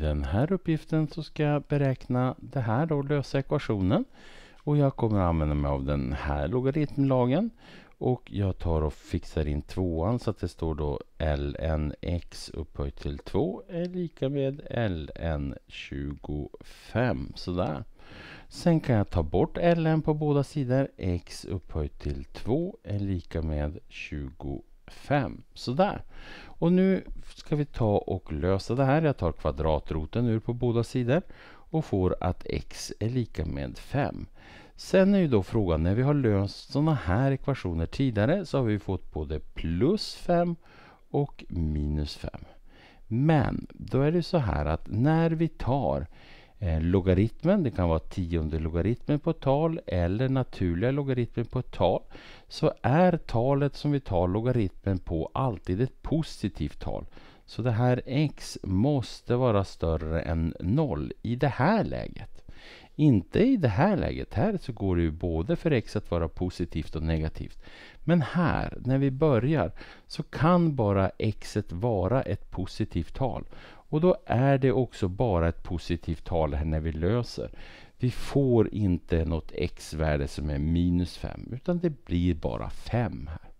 den här uppgiften så ska jag beräkna det här och lösa ekvationen. Och jag kommer att använda mig av den här logaritmlagen. Och jag tar och fixar in tvåan så att det står då lnx upphöjt till 2 är lika med ln25. Sådär. Sen kan jag ta bort ln på båda sidor. x upphöjt till 2 är lika med 25. 5. Sådär. Och nu ska vi ta och lösa det här. Jag tar kvadratroten ur på båda sidor och får att x är lika med 5. Sen är ju då frågan, när vi har löst sådana här ekvationer tidigare så har vi fått både plus 5 och minus 5. Men då är det så här att när vi tar Eh, logaritmen, det kan vara tionde logaritmen på ett tal eller naturliga logaritmen på ett tal, så är talet som vi tar logaritmen på alltid ett positivt tal. Så det här x måste vara större än 0 i det här läget. Inte i det här läget. Här så går det ju både för x att vara positivt och negativt. Men här, när vi börjar, så kan bara x vara ett positivt tal. Och då är det också bara ett positivt tal här när vi löser. Vi får inte något x-värde som är minus 5, utan det blir bara 5 här.